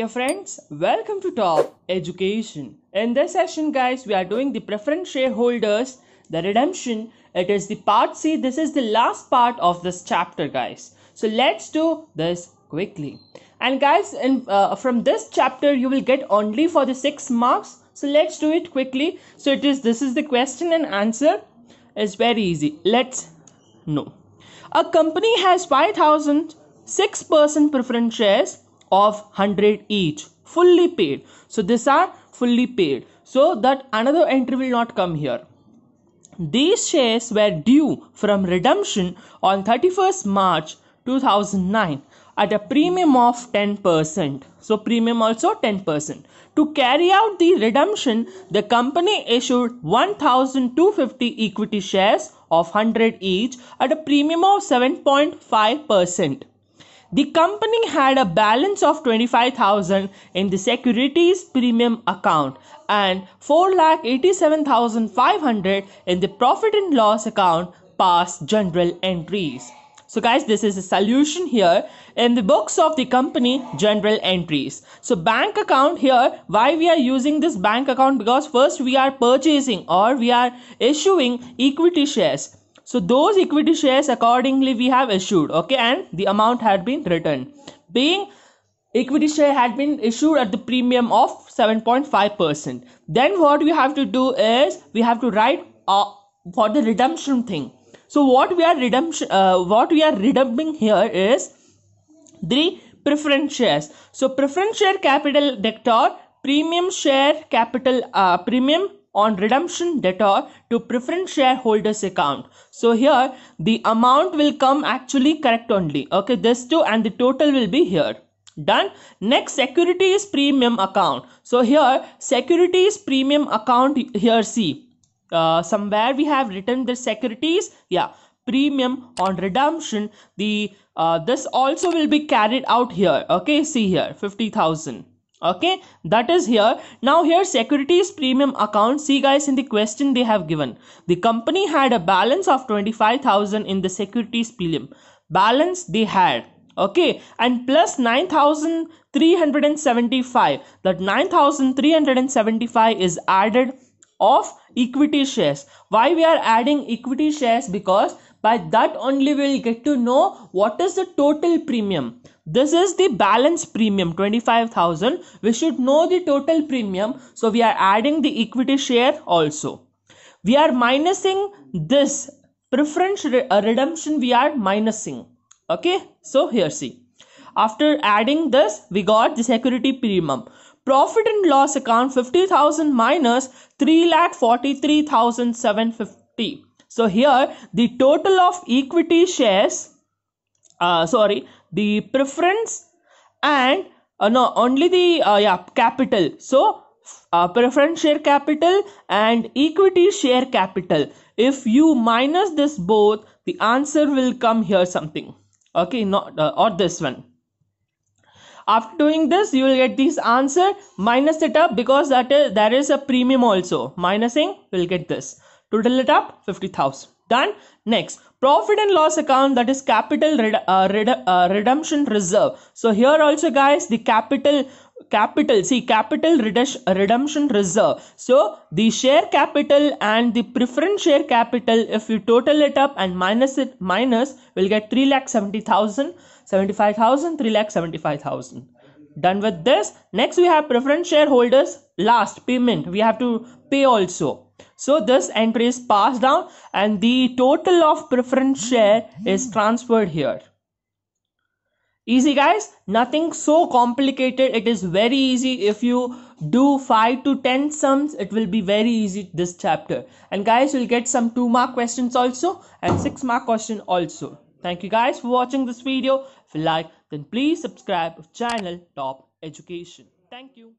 Dear friends, welcome to Top Education. In this session guys, we are doing the preference shareholders, the redemption. It is the part C. This is the last part of this chapter guys. So let's do this quickly. And guys, in, uh, from this chapter, you will get only for the 6 marks. So let's do it quickly. So it is, this is the question and answer. It's very easy. Let's know. A company has 5,006 percent preference shares of 100 each fully paid so these are fully paid so that another entry will not come here these shares were due from redemption on 31st march 2009 at a premium of 10%. So, premium also 10%. To carry out the redemption, the company issued 1,250 equity shares of 100 each at a premium of 7.5%. The company had a balance of 25,000 in the securities premium account and 4,87,500 in the profit and loss account past general entries. So, guys, this is a solution here in the books of the company general entries. So, bank account here, why we are using this bank account? Because first we are purchasing or we are issuing equity shares so those equity shares accordingly we have issued. Okay, and the amount had been written. Being equity share had been issued at the premium of 7.5%. Then what we have to do is we have to write uh, for the redemption thing. So what we are redemption uh, what we are redeeming here is the preference shares. So preference share capital debtor, premium share capital uh, premium on redemption debtor to preference shareholders account so here the amount will come actually correct only okay this two and the total will be here done next securities premium account so here securities premium account here see uh, somewhere we have written the securities yeah premium on redemption the uh, this also will be carried out here okay see here 50000 okay that is here now here securities premium account see guys in the question they have given the company had a balance of 25000 in the securities premium balance they had okay and plus 9375 that 9375 is added of equity shares why we are adding equity shares because by that only we'll get to know what is the total premium this is the balance premium 25000 we should know the total premium so we are adding the equity share also we are minusing this preference re uh, redemption we are minusing okay so here see after adding this we got the security premium profit and loss account 50000 minus 3,43,750 so here the total of equity shares, uh, sorry, the preference and uh, no, only the uh, yeah capital. So uh, preference share capital and equity share capital. If you minus this both, the answer will come here something. Okay, not uh, or this one. After doing this, you will get this answer. Minus it up because that is there is a premium also. Minusing will get this total it up 50000 done next profit and loss account that is capital red, uh, red, uh, redemption reserve so here also guys the capital capital see capital redemption reserve so the share capital and the preference share capital if you total it up and minus it minus will get 3 lakh 70000 75000 3 lakh 75000 done with this next we have preference shareholders last payment we have to pay also so this entry is passed down and the total of preference share is transferred here. Easy guys, nothing so complicated. It is very easy. If you do 5 to 10 sums, it will be very easy this chapter. And guys, you'll get some 2 mark questions also and 6 mark question also. Thank you guys for watching this video. If you like, then please subscribe to channel Top Education. Thank you.